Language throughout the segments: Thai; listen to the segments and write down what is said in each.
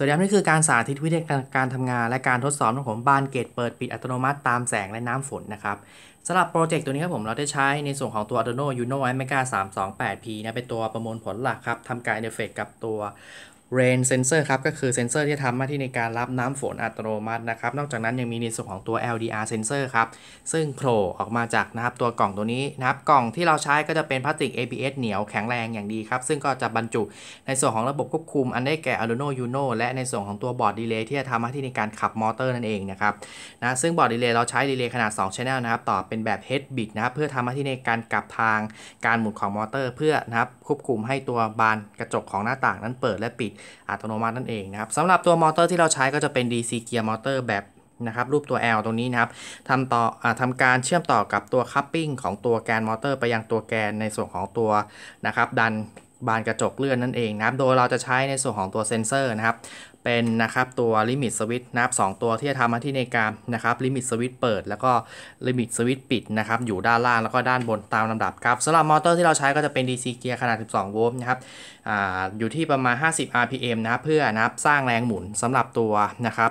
วัสดีครับนี่คือการสาธิตวิธีการการทำงานและการทดสอบของผมบานเกต เปิดปิดอัตโนมัติตามแสงและน้ำฝนนะครับสำหรับโปรเจกต์ตัวนี้ครับผมเราได้ใช้ในส่วนของตัว Arduino Uno Omega 328P นะเป็นตัวประมวลผลหลักครับทำการอินเทอร์เฟซกับตัว Rain Sensor ครับก็คือเซนเซอร์ที่ทำหน้าที่ในการรับน้ำฝนอัตโนมัตินะครับนอกจากนั้นยังมีในส่วนของตัว LDR Sensor ครับซึ่งโผล่ออกมาจากนะครับตัวกล่องตัวนี้นะครับกล่องที่เราใช้ก็จะเป็นพลาสติก ABS เหนียวแข็งแรงอย่างดีครับซึ่งก็จะบรรจุในส่วนของระบบควบคุมอันได้แก่ Arduino Uno และในส่วนของตัวบอร์ดดีเลย์ที่จะทำหน้าที่ในการขับมอเตอร์นั่นเองนะครับนะซึ่งบอร์ดดีเลย์เราใช้ดีเลย์ขนาด2 channel นะครับต่อเป็นแบบ head bit นะครับเพื่อทำหน้าที่ในการกลับทางการหมุนของมอเตอร์ เพื่อนะครับควบคุมให้ตัวบานกระจกของหน้าต่างนั้นเปิดและปิดอัตโนมัตินั่นเองนะครับสำหรับตัวมอเตอร์ที่เราใช้ก็จะเป็น DC เกียร์มอเตอร์แบบนะครับ รูปตัว L ตรงนี้นะครับทำต่ออทำการเชื่อมต่อกับตัวคัพปิ้งของตัวแกนมอเตอร์ ไปยังตัวแกนในส่วนของตัวนะครับ ดันบานกระจกเลื่อนนั่นเองนะครับโดยเราจะใช้ในส่วนของตัวเซนเซอร์นะครับ เป็นนะครับตัวลิมิตสวิตช์นับสตัวที่จะทำหน้าที่ในการนะครับลิมิตสวิตช์เปิด แล้วก็ลิมิตสวิตช์ปิดนะครับ อยู่ด้านล่าง แล้วก็ด้านบนตามลำดับครับสำหรับมอเตอร์ที่เราใช้ก็จะเป็น DC เกียร์ขนาด12โวลต์นะครับออยู่ที่ประมาณ 50 RPM นะรเพื่อนะับสร้างแรงหมุนสำหรับตัวนะครับ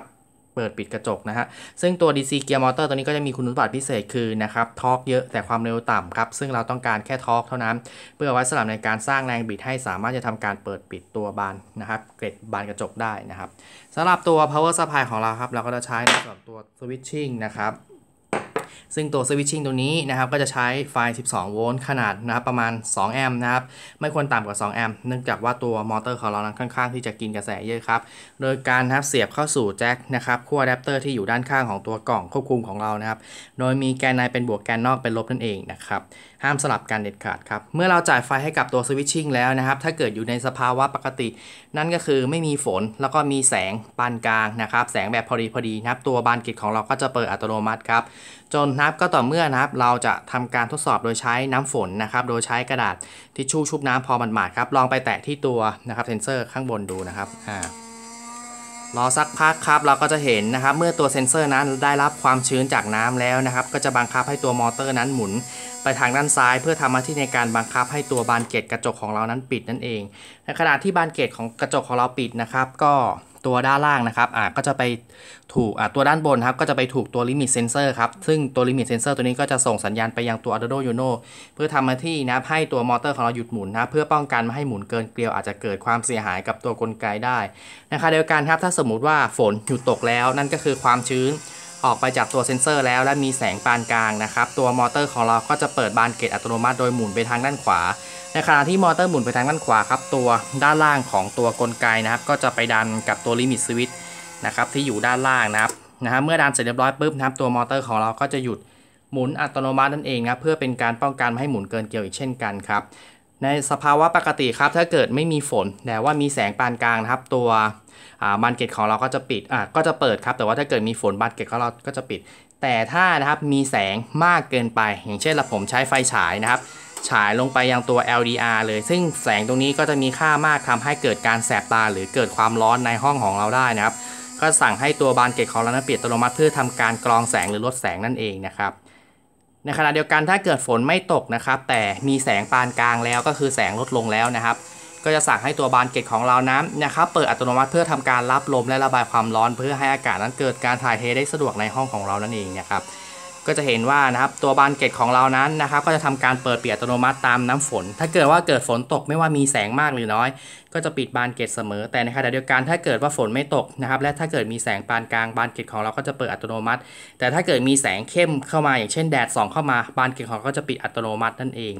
เปิดปิดกระจกนะฮะ ซึ่งตัว DC เกียร์มอเตอร์ตัวนี้ก็จะมีคุณสมบัติพิเศษคือนะครับ ทอร์กเยอะแต่ความเร็วต่ำครับ ซึ่งเราต้องการแค่ทอร์กเท่านั้น เพื่อไว้สำหรับในการสร้างแรงบิดให้สามารถจะทำการเปิดปิดตัวบานนะครับ เกร็ดบานกระจกได้นะครับสำหรับตัว power supply ของเราครับ เราก็จะใช้ในส่วนตัว switching นะครับซึ่งตัวสวิตชิ่งตัวนี้นะครับก็จะใช้ไฟ 12 โวลต์ขนาดนะครับประมาณ 2 แอมป์นะครับไม่ควรต่ำกว่า 2 แอมป์เนื่องจากว่าตัวมอเตอร์ของเรานั้นค่อนข้างที่จะกินกระแสเยอะครับ โดยการนะครับเสียบเข้าสู่แจ็คนะครับคู่อะแดปเตอร์ที่อยู่ด้านข้างของตัวกล่องควบคุมของเรานะครับโดยมีแกนในเป็นบวกแกนนอกเป็นลบนั่นเองนะครับห้ามสลับการเด็ดขาดครับ เมื่อเราจ่ายไฟให้กับตัวสวิตชิ่งแล้วนะครับ ถ้าเกิดอยู่ในสภาวะปกติ นั่นก็คือไม่มีฝนแล้วก็มีแสงปานกลางนะครับ แสงแบบพอดี พอดีนะครับ ตัวบานเกตของเราก็จะเปิดอัตโนมัติครับ จนนับก็ต่อเมื่อนะครับ เราจะทำการทดสอบโดยใช้น้ำฝนนะครับ โดยใช้กระดาษทิชชู่ชุบน้ำพอมันหมาดครับ ลองไปแตะที่ตัวนะครับเซนเซอร์ข้างบนดูนะครับอ่ารอสักพักครับเราก็จะเห็นนะครับ เมื่อตัวเซ็นเซอร์นั้นได้รับความชื้นจากน้ำแล้วนะครับ ก็จะบังคับให้ตัวมอเตอร์นั้นหมุนไปทางด้านซ้ายเพื่อทำหน้าที่ในการบังคับให้ตัวบานเกตกระจกของเรานั้นปิดนั่นเองในขณะที่บานเกตของกระจกของเราปิดนะครับ ก็ตัวด้านล่างนะครับอ่าก็จะไปถูกอ่าตัวด้านบนครับก็จะไปถูกตัวลิมิตเซนเซอร์ครับซึ่งตัวลิมิตเซนเซอร์ตัวนี้ก็จะส่งสัญญาณไปยังตัวอัลโด n o โนเพื่อทำหน้าที่นะให้ตัวมอเตอร์ของเราหยุดหมุนนะเพื่อป้องกันไม่ให้หมุนเกินเกลียวอาจจะเกิดความเสียหายกับตัวกลไกได้นะครับเดียวกันครับถ้าสมมติว่าฝนหยุดตกแล้ว นั่นก็คือความชื้นออกไปจากตัวเซ็นเซอร์แล้วและมีแสงปานกลางนะครับตัวมอเตอร์ของเราก็จะเปิดบานเกตอัตโนมัติโดยหมุนไปทางด้านขวาในขณะที่มอเตอร์หมุนไปทางด้านขวาครับ ตัวด้านล่างของตัวกลไกนะครับก็จะไปดันกับตัวลิมิตสวิตช์นะครับที่อยู่ด้านล่างนะครับนะฮะเมื่อดันเสร็จเรียบร้อยปุ๊บนะครับตัวมอเตอร์ของเราก็จะหยุดหมุนอัตโนมัตินั่นเองนะเพื่อเป็นการป้องกันไม่ให้หมุนเกินเกลียวอีกเช่นกันครับในสภาวะปกติครับ ถ้าเกิดไม่มีฝนแต่ว่ามีแสงปานกลางนะครับ ตัวบานเก็ตของเราก็จะปิดอ่ะก็จะเปิดครับ แต่ว่าถ้าเกิดมีฝนบานเก็ตของเราก็จะปิด แต่ถ้านะครับมีแสงมากเกินไปอย่างเช่นเราผมใช้ไฟฉายนะครับ ฉายลงไปยังตัว LDR เลยซึ่งแสงตรงนี้ก็จะมีค่ามากทำให้เกิดการแสบตาหรือเกิดความร้อนในห้องของเราได้นะครับ ก็สั่งให้ตัวบานเก็ตของเรานัปิดอัตโนมัติเพื่อทำการกรองแสงหรือลดแสงนั่นเองนะครับในขณะเดียวกันถ้าเกิดฝนไม่ตกนะครับ แต่มีแสงปานกลางแล้ว ก็คือแสงลดลงแล้วนะครับ ก็จะสั่งให้ตัวบานเกตของเราน้ำนะครับเปิดอัตโนมัติเพื่อทำการรับลมและระบายความร้อน เพื่อให้อากาศนั้นเกิดการถ่ายเทได้สะดวกในห้องของเรานั่นเองนะครับก็จะเห็นว่านะครับตัวบานเกล็ดของเรานั้นนะครับก็จะทำการเปิดเปียอัตโนมัติตามน้ำฝน ถ้าเกิดว่าเกิดฝนตกไม่ว่ามีแสงมากหรือน้อย ก็จะปิดบานเกล็ดเสมอ แต่ในขณะเดียวกันถ้าเกิดว่าฝนไม่ตกนะครับและถ้าเกิดมีแสงปานกลางบานเกล็ดของเราก็จะเปิดอัตโนมัติ แต่ถ้าเกิดมีแสงเข้มเข้ามา อย่างเช่นแดดส่องเข้ามาบานเกล็ดของเราก็จะปิดอัตโนมัตินั่นเอง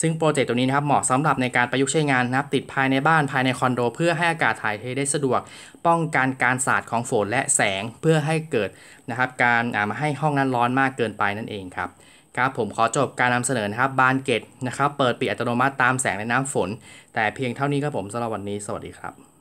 ซึ่งโปรเจกต์ตัวนี้นะครับเหมาะสำหรับในการประยุกต์ใช้งานนะครับ ติดภายในบ้านภายในคอนโด เพื่อให้อากาศถ่ายเทได้สะดวกป้องกันการสาดของฝนและแสงเพื่อให้เกิดนะครับการมาให้ห้องนั้นร้อนมากเกินกินไปนั่นเองครับ ครับผมขอจบการนำเสนอนะครับบานเกตนะครับ เปิดปิดอัตโนมัติตามแสงและน้ำฝน แต่เพียงเท่านี้ครับผมสำหรับวันนี้สวัสดีครับ